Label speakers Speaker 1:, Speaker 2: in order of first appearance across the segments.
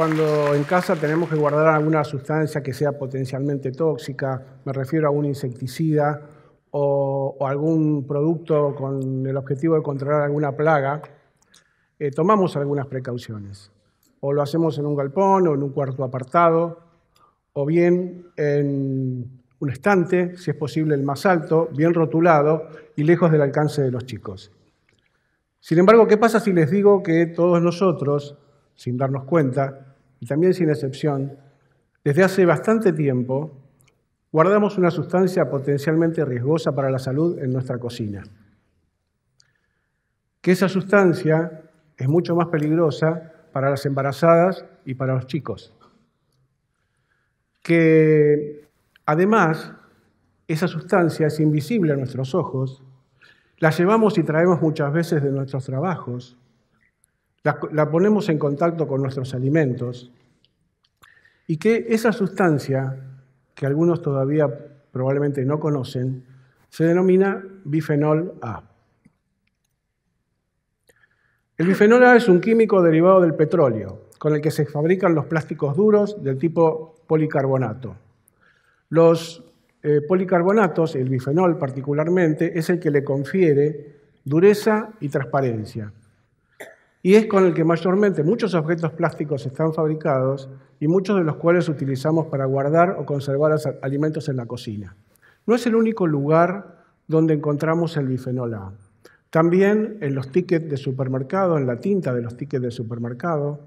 Speaker 1: cuando en casa tenemos que guardar alguna sustancia que sea potencialmente tóxica, me refiero a un insecticida o, algún producto con el objetivo de controlar alguna plaga, eh, tomamos algunas precauciones. O lo hacemos en un galpón o en un cuarto apartado, o bien en un estante, si es posible el más alto, bien rotulado y lejos del alcance de los chicos. Sin embargo, ¿qué pasa si les digo que todos nosotros, sin darnos cuenta, y también sin excepción, desde hace bastante tiempo, guardamos una sustancia potencialmente riesgosa para la salud en nuestra cocina. Que esa sustancia es mucho más peligrosa para las embarazadas y para los chicos. Que además esa sustancia es invisible a nuestros ojos, la llevamos y traemos muchas veces de nuestros trabajos, la, ponemos en contacto con nuestros alimentos y que esa sustancia, que algunos todavía probablemente no conocen, se denomina bifenol A. El bifenol A es un químico derivado del petróleo, con el que se fabrican los plásticos duros del tipo policarbonato. Los eh, policarbonatos, el bifenol particularmente, es el que le confiere dureza y transparencia y es con el que mayormente muchos objetos plásticos están fabricados y muchos de los cuales utilizamos para guardar o conservar alimentos en la cocina. No es el único lugar donde encontramos el bifenol A. También en los tickets de supermercado, en la tinta de los tickets de supermercado,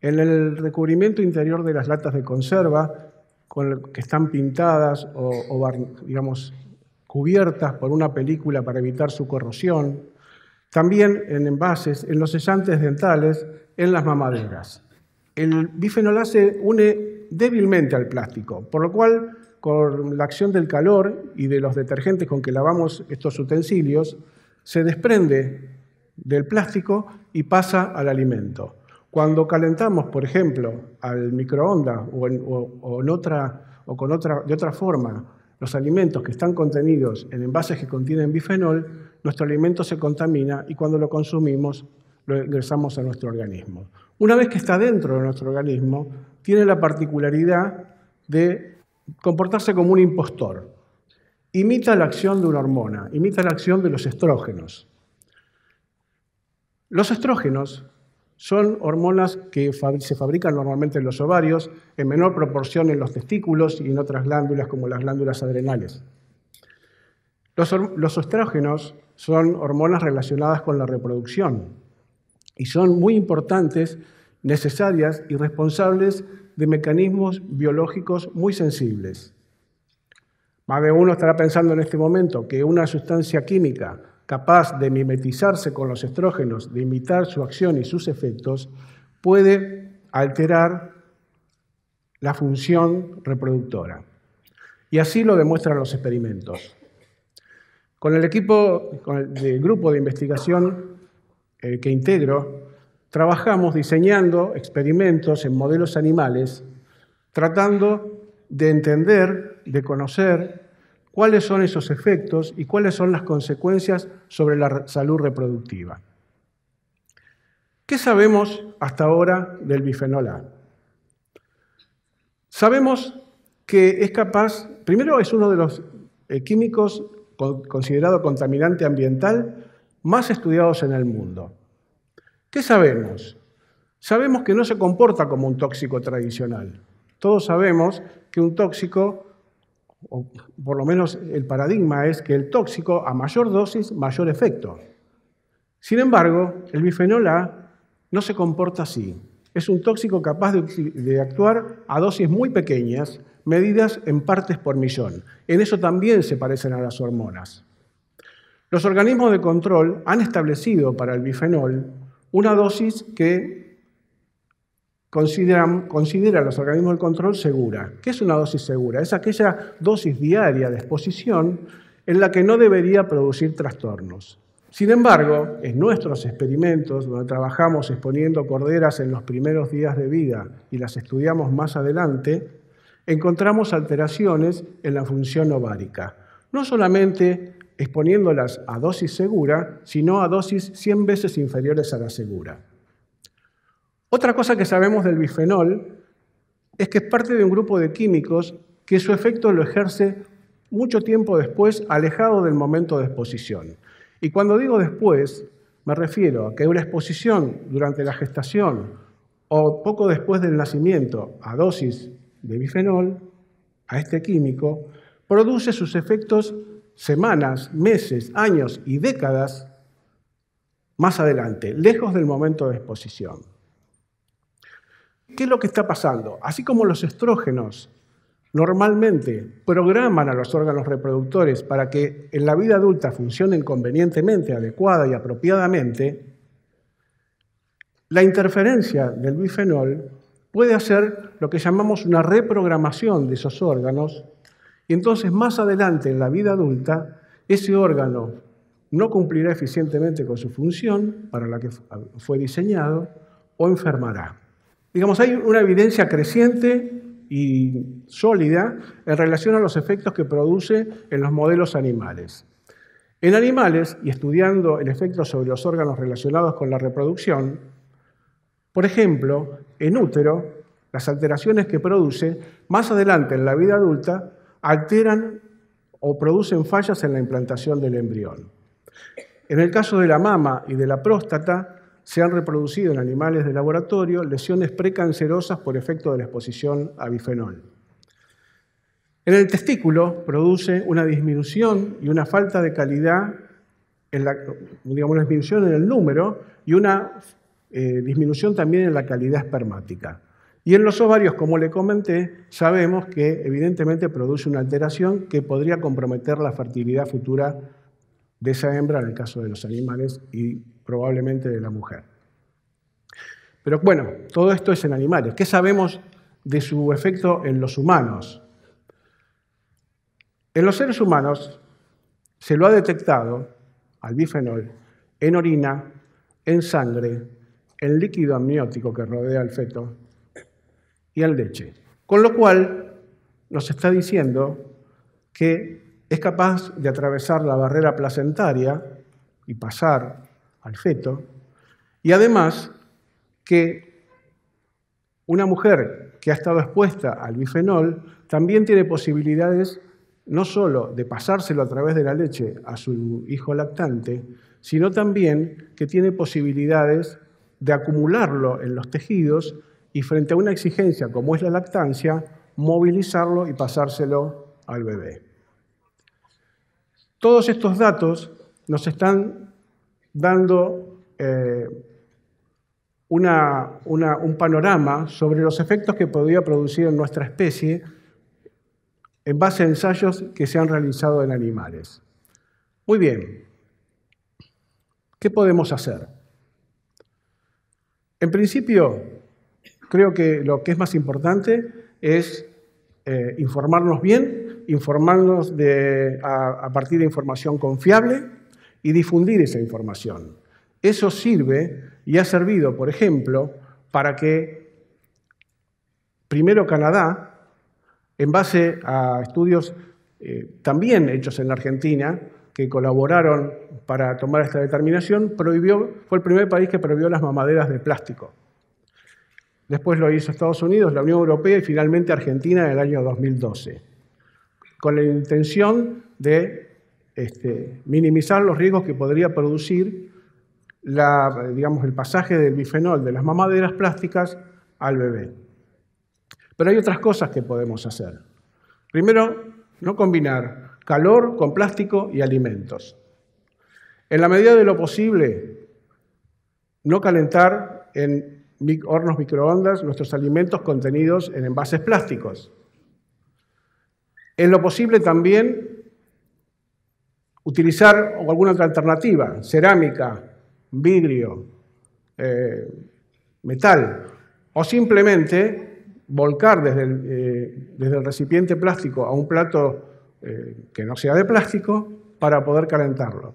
Speaker 1: en el recubrimiento interior de las latas de conserva, con que están pintadas o, digamos, cubiertas por una película para evitar su corrosión, también en envases, en los sellantes dentales, en las mamaderas. El bifenol se une débilmente al plástico, por lo cual, con la acción del calor y de los detergentes con que lavamos estos utensilios, se desprende del plástico y pasa al alimento. Cuando calentamos, por ejemplo, al microondas o, con de otra forma los alimentos que están contenidos en envases que contienen bifenol, nuestro alimento se contamina y cuando lo consumimos lo ingresamos a nuestro organismo. Una vez que está dentro de nuestro organismo, tiene la particularidad de comportarse como un impostor. Imita la acción de una hormona, imita la acción de los estrógenos. Los estrógenos son hormonas que se fabrican normalmente en los ovarios, en menor proporción en los testículos y en otras glándulas como las glándulas adrenales. Los, estrógenos son hormonas relacionadas con la reproducción y son muy importantes, necesarias y responsables de mecanismos biológicos muy sensibles. Más de uno estará pensando en este momento que una sustancia química capaz de mimetizarse con los estrógenos, de imitar su acción y sus efectos, puede alterar la función reproductora. Y así lo demuestran los experimentos. Con el equipo con del grupo de investigación eh, que integro, trabajamos diseñando experimentos en modelos animales, tratando de entender, de conocer cuáles son esos efectos y cuáles son las consecuencias sobre la salud reproductiva. ¿Qué sabemos hasta ahora del bifenol A? Sabemos que es capaz, primero es uno de los eh, químicos considerado contaminante ambiental más estudiados en el mundo. ¿Qué sabemos? Sabemos que no se comporta como un tóxico tradicional. Todos sabemos que un tóxico, o por lo menos el paradigma es que el tóxico a mayor dosis, mayor efecto. Sin embargo, el bifenol A no se comporta así. Es un tóxico capaz de, de actuar a dosis muy pequeñas medidas en partes por millón. En eso también se parecen a las hormonas. Los organismos de control han establecido para el bifenol una dosis que consideran, consideran los organismos de control segura. ¿Qué es una dosis segura? Es aquella dosis diaria de exposición en la que no debería producir trastornos. Sin embargo, en nuestros experimentos, donde trabajamos exponiendo corderas en los primeros días de vida y las estudiamos más adelante, encontramos alteraciones en la función ovárica, no solamente exponiéndolas a dosis segura, sino a dosis 100 veces inferiores a la segura. Otra cosa que sabemos del bifenol es que es parte de un grupo de químicos que su efecto lo ejerce mucho tiempo después, alejado del momento de exposición. Y cuando digo después, me refiero a que una exposición durante la gestación o poco después del nacimiento a dosis de bifenol a este químico produce sus efectos semanas, meses, años y décadas más adelante, lejos del momento de exposición. ¿Qué es lo que está pasando? Así como los estrógenos normalmente programan a los órganos reproductores para que en la vida adulta funcionen convenientemente, adecuada y apropiadamente, la interferencia del bifenol puede hacer lo que llamamos una reprogramación de esos órganos y entonces más adelante en la vida adulta ese órgano no cumplirá eficientemente con su función para la que fue diseñado o enfermará. Digamos, hay una evidencia creciente y sólida en relación a los efectos que produce en los modelos animales. En animales, y estudiando el efecto sobre los órganos relacionados con la reproducción, por ejemplo, en útero, las alteraciones que produce más adelante en la vida adulta alteran o producen fallas en la implantación del embrión. En el caso de la mama y de la próstata, se han reproducido en animales de laboratorio lesiones precancerosas por efecto de la exposición a bifenol. En el testículo produce una disminución y una falta de calidad, en la, digamos, una disminución en el número y una eh, disminución también en la calidad espermática. Y en los ovarios, como le comenté, sabemos que evidentemente produce una alteración que podría comprometer la fertilidad futura de esa hembra, en el caso de los animales, y probablemente de la mujer. Pero bueno, todo esto es en animales. ¿Qué sabemos de su efecto en los humanos? En los seres humanos se lo ha detectado al bifenol en orina, en sangre, el líquido amniótico que rodea al feto y al leche. Con lo cual nos está diciendo que es capaz de atravesar la barrera placentaria y pasar al feto, y además que una mujer que ha estado expuesta al bifenol también tiene posibilidades no solo de pasárselo a través de la leche a su hijo lactante, sino también que tiene posibilidades de acumularlo en los tejidos y frente a una exigencia como es la lactancia, movilizarlo y pasárselo al bebé. Todos estos datos nos están dando eh, un panorama sobre los efectos que podría producir en nuestra especie en base a ensayos que se han realizado en animales. Muy bien, ¿qué podemos hacer? En principio, creo que lo que es más importante es eh, informarnos bien, informarnos a, partir de información confiable y difundir esa información. Eso sirve y ha servido, por ejemplo, para que primero Canadá, en base a estudios eh, también hechos en la Argentina, que colaboraron para tomar esta determinación, prohibió, fue el primer país que prohibió las mamaderas de plástico. Después lo hizo Estados Unidos, la Unión Europea y finalmente Argentina en el año 2012, con la intención de este, minimizar los riesgos que podría producir la, digamos, el pasaje del bifenol de las mamaderas plásticas al bebé. Pero hay otras cosas que podemos hacer. Primero, no combinar calor con plástico y alimentos. En la medida de lo posible, no calentar en hornos microondas nuestros alimentos contenidos en envases plásticos. En lo posible también utilizar alguna otra alternativa, cerámica, vidrio, eh, metal, o simplemente volcar desde el, eh, desde el recipiente plástico a un plato eh, que no sea de plástico para poder calentarlo.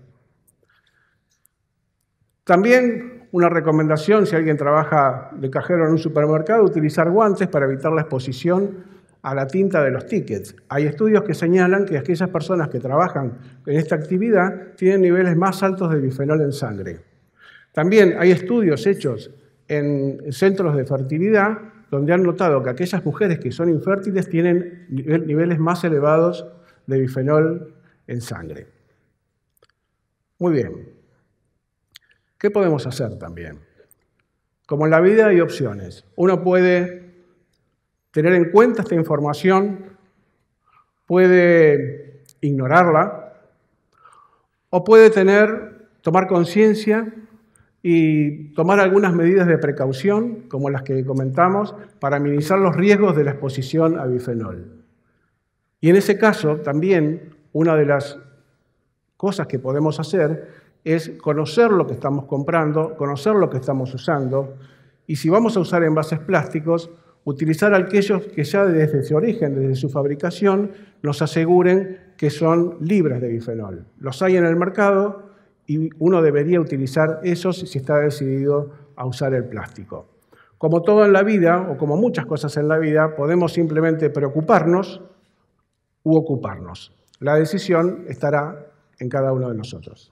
Speaker 1: También una recomendación, si alguien trabaja de cajero en un supermercado, utilizar guantes para evitar la exposición a la tinta de los tickets. Hay estudios que señalan que aquellas personas que trabajan en esta actividad tienen niveles más altos de bifenol en sangre. También hay estudios hechos en centros de fertilidad donde han notado que aquellas mujeres que son infértiles tienen niveles más elevados de bifenol en sangre. Muy bien. ¿Qué podemos hacer también? Como en la vida hay opciones. Uno puede tener en cuenta esta información, puede ignorarla o puede tener, tomar conciencia y tomar algunas medidas de precaución, como las que comentamos, para minimizar los riesgos de la exposición a bifenol. Y en ese caso también una de las cosas que podemos hacer es conocer lo que estamos comprando, conocer lo que estamos usando y si vamos a usar envases plásticos, utilizar aquellos que ya desde su origen, desde su fabricación, nos aseguren que son libres de bifenol. Los hay en el mercado y uno debería utilizar esos si está decidido a usar el plástico. Como todo en la vida, o como muchas cosas en la vida, podemos simplemente preocuparnos u ocuparnos. La decisión estará en cada uno de nosotros.